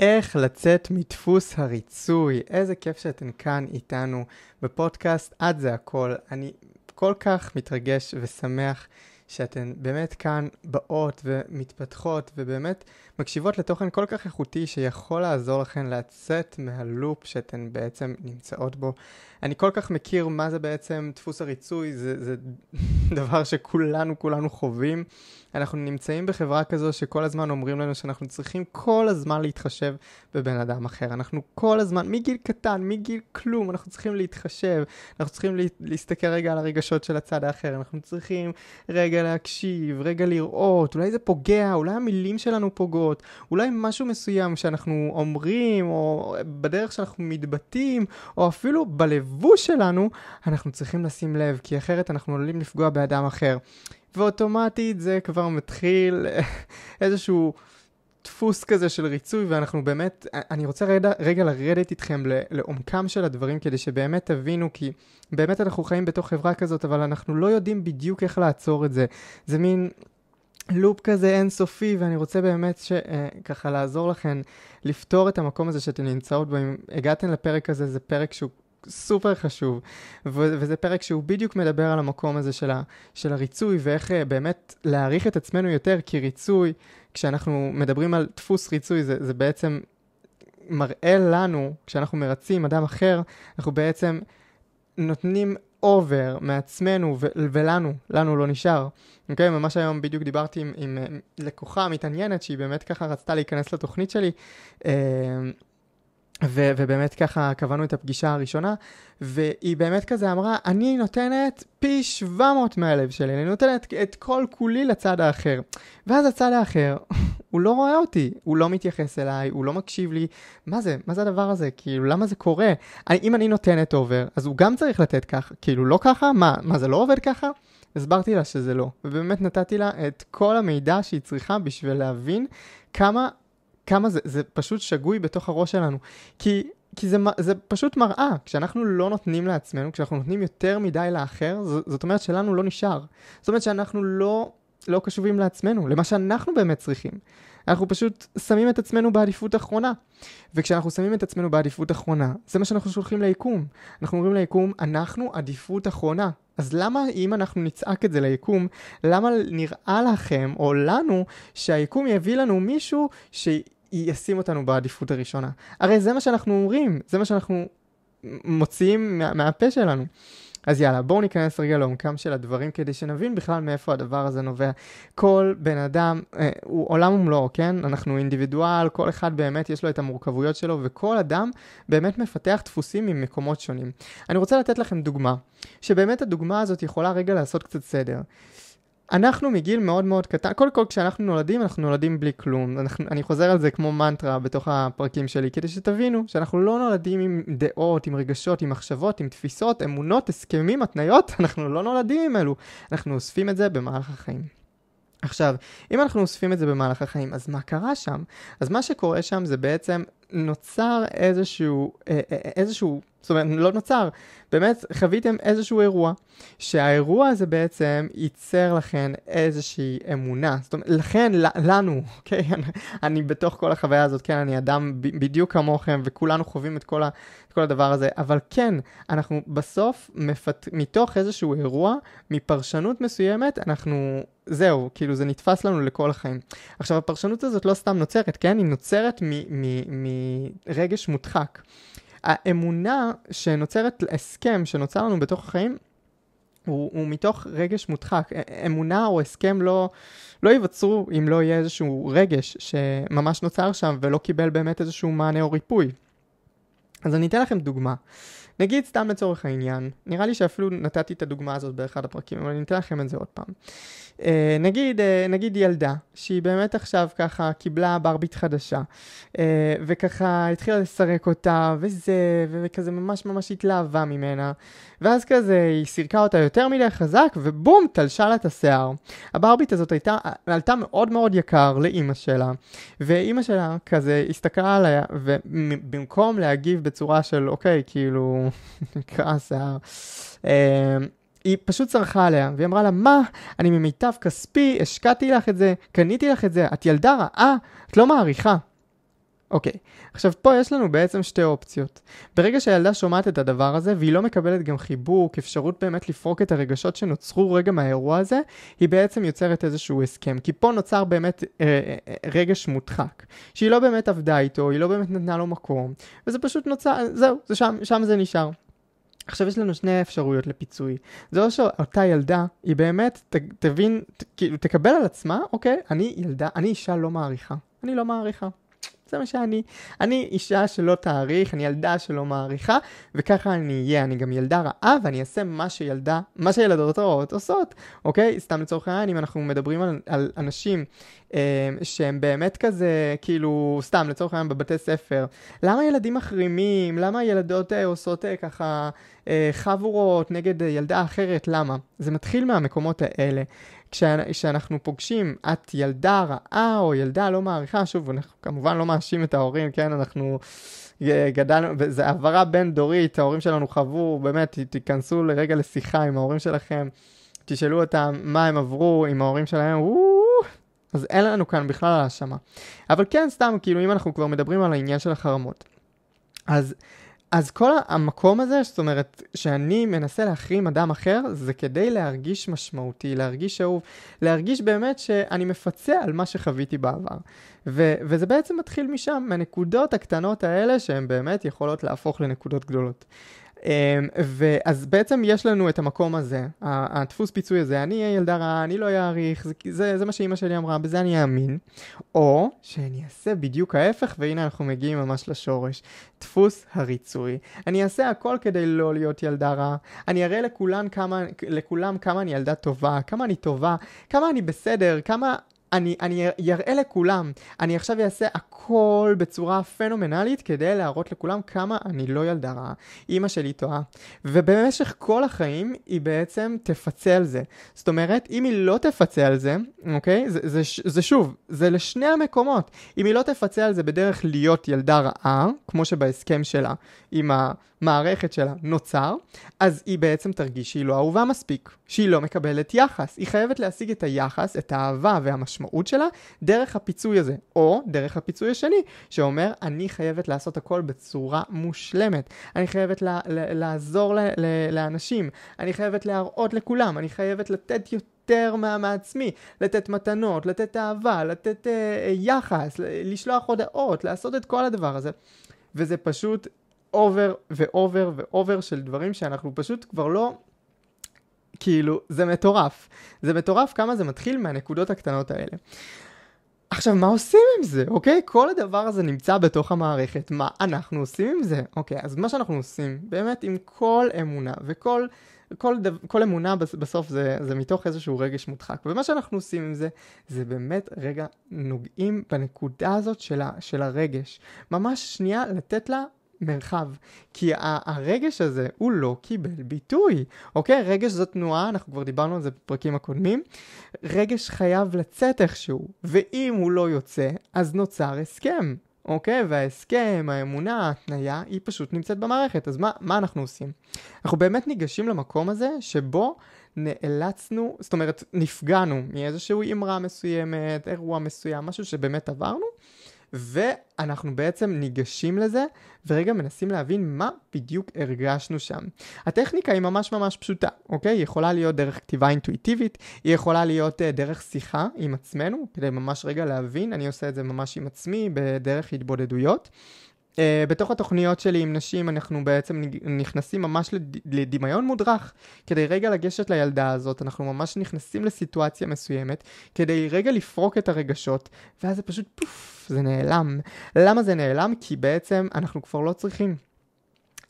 איך לצאת מדפוס הריצוי. איזה כיף שאתן כאן איתנו בפודקאסט עד זה הכל. אני כל כך מתרגש ושמח שאתן באמת כאן באות ומתפתחות ובאמת מקשיבות לתוכן כל כך איכותי שיכול לעזור לכן לצאת מהלופ שאתן בעצם נמצאות בו. אני כל כך מכיר מה זה בעצם דפוס הריצוי, זה, זה דבר שכולנו כולנו חווים. אנחנו נמצאים בחברה כזו שכל הזמן אומרים לנו שאנחנו צריכים כל הזמן להתחשב בבן אדם אחר. אנחנו כל הזמן, מגיל קטן, מגיל כלום, אנחנו צריכים להתחשב, אנחנו צריכים לה, להסתכל רגע על הרגשות של הצד האחר, אנחנו צריכים רגע להקשיב, רגע לראות, אולי זה פוגע, אולי המילים שלנו פוגעות, אולי משהו מסוים שאנחנו אומרים, או בדרך שאנחנו מתבטאים, או אפילו בלב... הלבוש שלנו, אנחנו צריכים לשים לב, כי אחרת אנחנו עלולים לפגוע באדם אחר. ואוטומטית זה כבר מתחיל איזשהו דפוס כזה של ריצוי, ואנחנו באמת, אני רוצה רגע, רגע לרדת איתכם לעומקם של הדברים, כדי שבאמת תבינו, כי באמת אנחנו חיים בתוך חברה כזאת, אבל אנחנו לא יודעים בדיוק איך לעצור את זה. זה מין... לופ כזה אינסופי, ואני רוצה באמת שככה אה, לעזור לכן לפתור את המקום הזה שאתן נמצאות בו. אם הגעתן לפרק הזה, זה פרק שהוא סופר חשוב, ו- וזה פרק שהוא בדיוק מדבר על המקום הזה של, ה- של הריצוי, ואיך uh, באמת להעריך את עצמנו יותר, כי ריצוי, כשאנחנו מדברים על דפוס ריצוי, זה, זה בעצם מראה לנו, כשאנחנו מרצים אדם אחר, אנחנו בעצם נותנים אובר מעצמנו ו- ולנו, לנו לא נשאר. אוקיי, okay, ממש היום בדיוק דיברתי עם, עם לקוחה מתעניינת שהיא באמת ככה רצתה להיכנס לתוכנית שלי. Uh, ו- ובאמת ככה קבענו את הפגישה הראשונה, והיא באמת כזה אמרה, אני נותנת פי 700 מהלב שלי, אני נותנת את כל כולי לצד האחר. ואז הצד האחר, הוא לא רואה אותי, הוא לא מתייחס אליי, הוא לא מקשיב לי, מה זה, מה זה הדבר הזה, כאילו, למה זה קורה? אני, אם אני נותנת אובר, אז הוא גם צריך לתת ככה, כאילו, לא ככה? מה, מה זה לא עובד ככה? הסברתי לה שזה לא, ובאמת נתתי לה את כל המידע שהיא צריכה בשביל להבין כמה כמה זה, זה פשוט שגוי בתוך הראש שלנו. כי, כי זה, זה פשוט מראה, כשאנחנו לא נותנים לעצמנו, כשאנחנו נותנים יותר מדי לאחר, ז, זאת אומרת שלנו לא נשאר. זאת אומרת שאנחנו לא, לא קשובים לעצמנו, למה שאנחנו באמת צריכים. אנחנו פשוט שמים את עצמנו בעדיפות אחרונה. וכשאנחנו שמים את עצמנו בעדיפות אחרונה, זה מה שאנחנו שולחים ליקום. אנחנו אומרים ליקום, אנחנו עדיפות אחרונה. אז למה אם אנחנו נצעק את זה ליקום, למה נראה לכם, או לנו, שהיקום יביא לנו מישהו ישים אותנו בעדיפות הראשונה. הרי זה מה שאנחנו אומרים, זה מה שאנחנו מוציאים מה, מהפה שלנו. אז יאללה, בואו ניכנס רגע לעומקם של הדברים כדי שנבין בכלל מאיפה הדבר הזה נובע. כל בן אדם אה, הוא עולם ומלואו, כן? אנחנו אינדיבידואל, כל אחד באמת יש לו את המורכבויות שלו, וכל אדם באמת מפתח דפוסים ממקומות שונים. אני רוצה לתת לכם דוגמה, שבאמת הדוגמה הזאת יכולה רגע לעשות קצת סדר. אנחנו מגיל מאוד מאוד קטן, קודם כל כשאנחנו נולדים, אנחנו נולדים בלי כלום. אנחנו, אני חוזר על זה כמו מנטרה בתוך הפרקים שלי, כדי שתבינו שאנחנו לא נולדים עם דעות, עם רגשות, עם מחשבות, עם תפיסות, אמונות, הסכמים, התניות, אנחנו לא נולדים עם אלו. אנחנו אוספים את זה במהלך החיים. עכשיו, אם אנחנו אוספים את זה במהלך החיים, אז מה קרה שם? אז מה שקורה שם זה בעצם נוצר איזשהו, אה, אה, אה, איזשהו, זאת אומרת, לא נוצר, באמת חוויתם איזשהו אירוע, שהאירוע הזה בעצם ייצר לכן איזושהי אמונה, זאת אומרת, לכן, לנו, אוקיי, אני, אני בתוך כל החוויה הזאת, כן, אני אדם בדיוק כמוכם, וכולנו חווים את כל, ה, את כל הדבר הזה, אבל כן, אנחנו בסוף, מפת, מתוך איזשהו אירוע, מפרשנות מסוימת, אנחנו זהו, כאילו זה נתפס לנו לכל החיים. עכשיו, הפרשנות הזאת לא סתם נוצרת, כן? היא נוצרת מרגש מודחק. האמונה שנוצרת, הסכם שנוצר לנו בתוך החיים, הוא, הוא מתוך רגש מודחק. אמונה או הסכם לא, לא ייווצרו אם לא יהיה איזשהו רגש שממש נוצר שם ולא קיבל באמת איזשהו מענה או ריפוי. אז אני אתן לכם דוגמה. נגיד סתם לצורך העניין, נראה לי שאפילו נתתי את הדוגמה הזאת באחד הפרקים, אבל אני אתן לכם את זה עוד פעם. Uh, נגיד, uh, נגיד ילדה, שהיא באמת עכשיו ככה קיבלה ברבית חדשה, uh, וככה התחילה לסרק אותה, וזה, וכזה ממש ממש התלהבה ממנה, ואז כזה היא סירקה אותה יותר מדי חזק, ובום, תלשה לה את השיער. הברבית הזאת הייתה, עלתה מאוד מאוד יקר לאימא שלה, ואימא שלה כזה הסתכלה עליה, ובמקום להגיב בצורה... בצורה של, אוקיי, כאילו, נקרע שיער. אמ, היא פשוט צרחה עליה, והיא אמרה לה, מה? אני ממיטב כספי, השקעתי לך את זה, קניתי לך את זה, את ילדה רעה, את לא מעריכה. אוקיי, okay. עכשיו פה יש לנו בעצם שתי אופציות. ברגע שהילדה שומעת את הדבר הזה, והיא לא מקבלת גם חיבוק, אפשרות באמת לפרוק את הרגשות שנוצרו רגע מהאירוע הזה, היא בעצם יוצרת איזשהו הסכם. כי פה נוצר באמת אה, אה, אה, רגש מודחק. שהיא לא באמת עבדה איתו, היא לא באמת נתנה לו מקום, וזה פשוט נוצר, זהו, זה שם, שם זה נשאר. עכשיו יש לנו שני אפשרויות לפיצוי. זה או שאותה ילדה, היא באמת ת, תבין, ת, כאילו, תקבל על עצמה, אוקיי, אני ילדה, אני אישה לא מעריכה. אני לא מעריכה. זה מה שאני. אני אישה שלא תעריך, אני ילדה שלא מעריכה, וככה אני אהיה. אני גם ילדה רעה, ואני אעשה מה שילדה, מה שילדות רעות עושות, אוקיי? סתם לצורך העניין, אם אנחנו מדברים על, על אנשים אה, שהם באמת כזה, כאילו, סתם לצורך העניין בבתי ספר, למה ילדים מחרימים? למה ילדות אה, עושות אה, ככה אה, חבורות נגד אה, ילדה אחרת? למה? זה מתחיל מהמקומות האלה. כשאנחנו פוגשים את ילדה רעה או ילדה לא מעריכה, שוב, אנחנו כמובן לא מאשים את ההורים, כן, אנחנו אה, גדלנו, וזו העברה בין דורית, ההורים שלנו חוו, באמת, תיכנסו לרגע לשיחה עם ההורים שלכם, תשאלו אותם מה הם עברו עם ההורים שלהם, וואו, אז אין לנו כאן בכלל האשמה. אבל כן, סתם, כאילו, אם אנחנו כבר מדברים על העניין של החרמות, אז... אז כל המקום הזה, זאת אומרת, שאני מנסה להחרים אדם אחר, זה כדי להרגיש משמעותי, להרגיש אהוב, להרגיש באמת שאני מפצה על מה שחוויתי בעבר. ו- וזה בעצם מתחיל משם, מהנקודות הקטנות האלה שהן באמת יכולות להפוך לנקודות גדולות. אמ, ואז בעצם יש לנו את המקום הזה, הדפוס פיצוי הזה, אני אהיה ילדה רעה, אני לא אעריך, זה, זה, זה מה שאימא שלי אמרה, בזה אני אאמין, או שאני אעשה בדיוק ההפך, והנה אנחנו מגיעים ממש לשורש, דפוס הריצוי. אני אעשה הכל כדי לא להיות ילדה רעה, אני אראה לכולם כמה, לכולם כמה אני ילדה טובה, כמה אני טובה, כמה אני בסדר, כמה אני, אני אראה לכולם, אני עכשיו אעשה הכל בצורה פנומנלית כדי להראות לכולם כמה אני לא ילדה רעה. אימא שלי טועה. ובמשך כל החיים היא בעצם תפצה על זה. זאת אומרת, אם היא לא תפצה על זה, אוקיי? זה, זה, זה שוב, זה לשני המקומות. אם היא לא תפצה על זה בדרך להיות ילדה רעה, כמו שבהסכם שלה עם המערכת שלה נוצר, אז היא בעצם תרגיש שהיא לא אהובה מספיק, שהיא לא מקבלת יחס. היא חייבת להשיג את היחס, את האהבה והמשמעות. המשמעות שלה דרך הפיצוי הזה, או דרך הפיצוי השני, שאומר אני חייבת לעשות הכל בצורה מושלמת, אני חייבת לה, לה, לעזור ל, ל, לאנשים, אני חייבת להראות לכולם, אני חייבת לתת יותר. יותר מעצמי, לתת מתנות, לתת אהבה, לתת אה, אה, יחס, לשלוח הודעות, לעשות את כל הדבר הזה. וזה פשוט אובר ואובר ואובר של דברים שאנחנו פשוט כבר לא כאילו, זה מטורף. זה מטורף כמה זה מתחיל מהנקודות הקטנות האלה. עכשיו, מה עושים עם זה, אוקיי? כל הדבר הזה נמצא בתוך המערכת, מה אנחנו עושים עם זה? אוקיי, אז מה שאנחנו עושים, באמת עם כל אמונה וכל... כל, דו, כל אמונה בסוף זה, זה מתוך איזשהו רגש מודחק. ומה שאנחנו עושים עם זה, זה באמת רגע נוגעים בנקודה הזאת של, ה, של הרגש. ממש שנייה לתת לה מרחב. כי הרגש הזה, הוא לא קיבל ביטוי, אוקיי? רגש זו תנועה, אנחנו כבר דיברנו על זה בפרקים הקודמים. רגש חייב לצאת איכשהו, ואם הוא לא יוצא, אז נוצר הסכם. אוקיי? וההסכם, האמונה, ההתניה, היא פשוט נמצאת במערכת. אז מה, מה אנחנו עושים? אנחנו באמת ניגשים למקום הזה שבו נאלצנו, זאת אומרת, נפגענו מאיזושהי אמרה מסוימת, אירוע מסוים, משהו שבאמת עברנו, ואנחנו בעצם ניגשים לזה, ורגע מנסים להבין מה בדיוק הרגשנו שם. הטכניקה היא ממש ממש פשוטה, אוקיי? היא יכולה להיות דרך כתיבה אינטואיטיבית, היא יכולה להיות uh, דרך שיחה עם עצמנו, כדי ממש רגע להבין, אני עושה את זה ממש עם עצמי, בדרך התבודדויות. Uh, בתוך התוכניות שלי עם נשים אנחנו בעצם נכנסים ממש לד... לדמיון מודרך כדי רגע לגשת לילדה הזאת, אנחנו ממש נכנסים לסיטואציה מסוימת כדי רגע לפרוק את הרגשות ואז זה פשוט פוף, זה נעלם. למה זה נעלם? כי בעצם אנחנו כבר לא צריכים.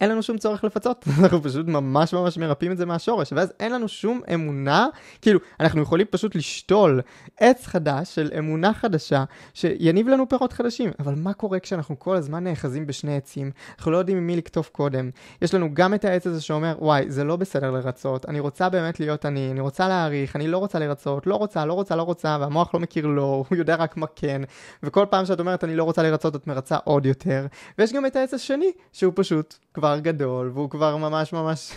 אין לנו שום צורך לפצות, אנחנו פשוט ממש ממש מרפאים את זה מהשורש, ואז אין לנו שום אמונה, כאילו, אנחנו יכולים פשוט לשתול עץ חדש של אמונה חדשה, שיניב לנו פירות חדשים, אבל מה קורה כשאנחנו כל הזמן נאחזים בשני עצים, אנחנו לא יודעים ממי לקטוף קודם, יש לנו גם את העץ הזה שאומר, וואי, זה לא בסדר לרצות, אני רוצה באמת להיות אני, אני רוצה להעריך, אני לא רוצה לרצות, לא רוצה, לא רוצה, לא רוצה, והמוח לא מכיר לא, הוא יודע רק מה כן, וכל פעם שאת אומרת אני לא רוצה לרצות, את מרצה עוד יותר, ויש גם את העץ השני, שהוא פשוט כבר גדול, והוא כבר ממש ממש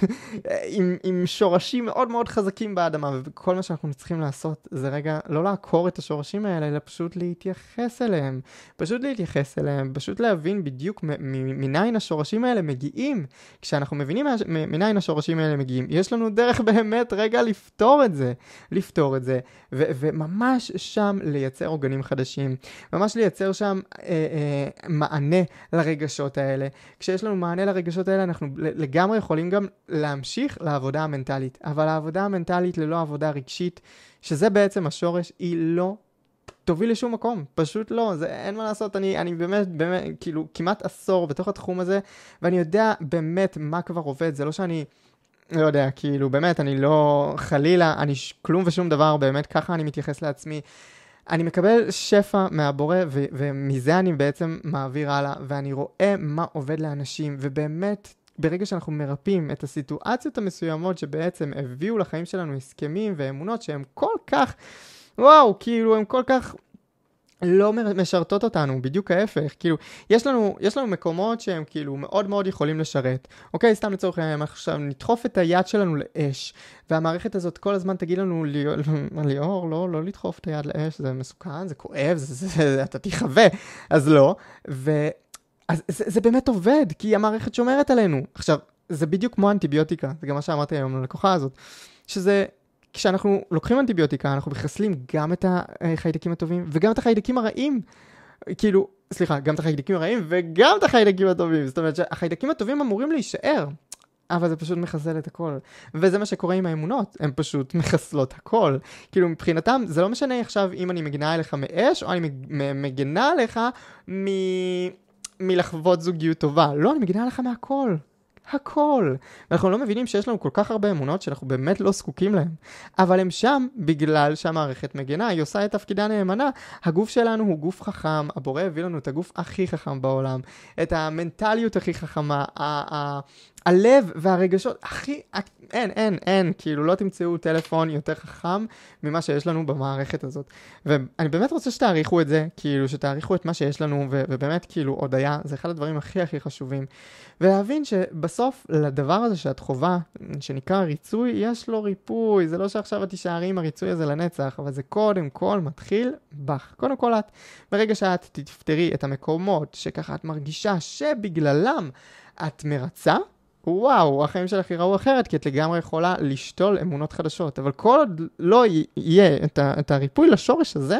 עם, עם שורשים מאוד מאוד חזקים באדמה, וכל מה שאנחנו צריכים לעשות זה רגע לא לעקור את השורשים האלה, אלא פשוט להתייחס אליהם. פשוט להתייחס אליהם, פשוט להבין בדיוק מניין השורשים האלה מגיעים. כשאנחנו מבינים מניין השורשים האלה מגיעים, יש לנו דרך באמת רגע לפתור את זה. לפתור את זה, ו- וממש שם לייצר עוגנים חדשים. ממש לייצר שם אה, אה, מענה לרגשות האלה. כשיש לנו מענה לרגשות הרגשות האלה, אנחנו לגמרי יכולים גם להמשיך לעבודה המנטלית. אבל העבודה המנטלית ללא עבודה רגשית, שזה בעצם השורש, היא לא תוביל לשום מקום, פשוט לא, זה אין מה לעשות, אני, אני באמת, באמת, כאילו, כמעט עשור בתוך התחום הזה, ואני יודע באמת מה כבר עובד, זה לא שאני, לא יודע, כאילו, באמת, אני לא, חלילה, אני כלום ושום דבר, באמת, ככה אני מתייחס לעצמי. אני מקבל שפע מהבורא, ו- ומזה אני בעצם מעביר הלאה, ואני רואה מה עובד לאנשים, ובאמת, ברגע שאנחנו מרפאים את הסיטואציות המסוימות שבעצם הביאו לחיים שלנו הסכמים ואמונות שהם כל כך, וואו, כאילו הם כל כך לא משרתות אותנו, בדיוק ההפך, כאילו, יש לנו, יש לנו מקומות שהם כאילו מאוד מאוד יכולים לשרת. אוקיי, סתם לצורך העניין, עכשיו נדחוף את היד שלנו לאש, והמערכת הזאת כל הזמן תגיד לנו, ליאור, לא, לא לדחוף את היד לאש, זה מסוכן, זה כואב, זה, זה, זה, אתה תיחווה, אז לא, ו... אז זה, זה באמת עובד, כי המערכת שומרת עלינו. עכשיו, זה בדיוק כמו אנטיביוטיקה, זה גם מה שאמרתי היום ללקוחה הזאת, שזה כשאנחנו לוקחים אנטיביוטיקה, אנחנו מחסלים גם את החיידקים הטובים וגם את החיידקים הרעים. כאילו, סליחה, גם את החיידקים הרעים וגם את החיידקים הטובים. זאת אומרת שהחיידקים הטובים אמורים להישאר, אבל זה פשוט מחסל את הכל. וזה מה שקורה עם האמונות, הן פשוט מחסלות הכל. כאילו מבחינתם, זה לא משנה עכשיו אם אני מגנה עליך מאש, או אני מגנה עליך מ... מלחוות זוגיות טובה. לא, אני מגנה עליך מהכל. הכל. ואנחנו לא מבינים שיש לנו כל כך הרבה אמונות שאנחנו באמת לא זקוקים להן. אבל הם שם בגלל שהמערכת מגנה, היא עושה את תפקידה נאמנה. הגוף שלנו הוא גוף חכם, הבורא הביא לנו את הגוף הכי חכם בעולם, את המנטליות הכי חכמה, הלב והרגשות, הכי, אין, אין, אין, כאילו לא תמצאו טלפון יותר חכם ממה שיש לנו במערכת הזאת. ואני באמת רוצה שתעריכו את זה, כאילו שתעריכו את מה שיש לנו, ו- ובאמת כאילו הודיה, זה אחד הדברים הכי הכי חשובים. ולהבין שבסוף לדבר הזה שאת חווה, שנקרא ריצוי, יש לו ריפוי, זה לא שעכשיו את תישארי עם הריצוי הזה לנצח, אבל זה קודם כל מתחיל בך. קודם כל את, ברגע שאת תפתרי את המקומות שככה את מרגישה שבגללם את מרצה, וואו, החיים שלך יראו אחרת, כי את לגמרי יכולה לשתול אמונות חדשות. אבל כל עוד לא יהיה את, ה, את הריפוי לשורש הזה,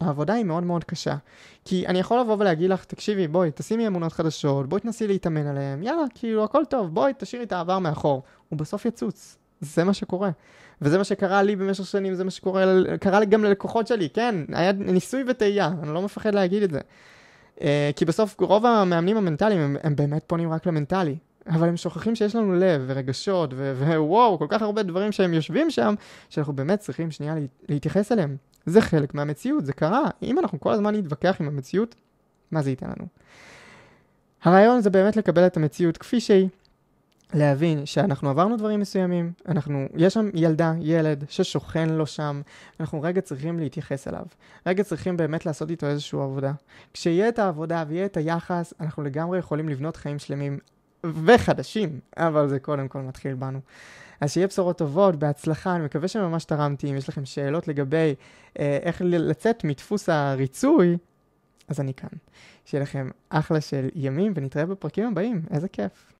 העבודה היא מאוד מאוד קשה. כי אני יכול לבוא ולהגיד לך, תקשיבי, בואי, תשימי אמונות חדשות, בואי תנסי להתאמן עליהן, יאללה, כאילו, הכל טוב, בואי, תשאירי את העבר מאחור. הוא בסוף יצוץ. זה מה שקורה. וזה מה שקרה לי במשך שנים, זה מה שקורה, קרה גם ללקוחות שלי, כן, היה ניסוי וטעייה, אני לא מפחד להגיד את זה. Uh, כי בסוף רוב המאמנים המנטליים, הם, הם באמת פונים רק למנטלי. אבל הם שוכחים שיש לנו לב ורגשות ווואו, כל כך הרבה דברים שהם יושבים שם, שאנחנו באמת צריכים שנייה להתייחס אליהם. זה חלק מהמציאות, זה קרה. אם אנחנו כל הזמן נתווכח עם המציאות, מה זה ייתן לנו? הרעיון זה באמת לקבל את המציאות כפי שהיא. להבין שאנחנו עברנו דברים מסוימים, אנחנו, יש שם ילדה, ילד, ששוכן לו שם, אנחנו רגע צריכים להתייחס אליו. רגע צריכים באמת לעשות איתו איזושהי עבודה. כשיהיה את העבודה ויהיה את היחס, אנחנו לגמרי יכולים לבנות חיים שלמים וחדשים, אבל זה קודם כל מתחיל בנו. אז שיהיה בשורות טובות, בהצלחה, אני מקווה שממש תרמתי. אם יש לכם שאלות לגבי אה, איך לצאת מדפוס הריצוי, אז אני כאן. שיהיה לכם אחלה של ימים, ונתראה בפרקים הבאים, איזה כיף.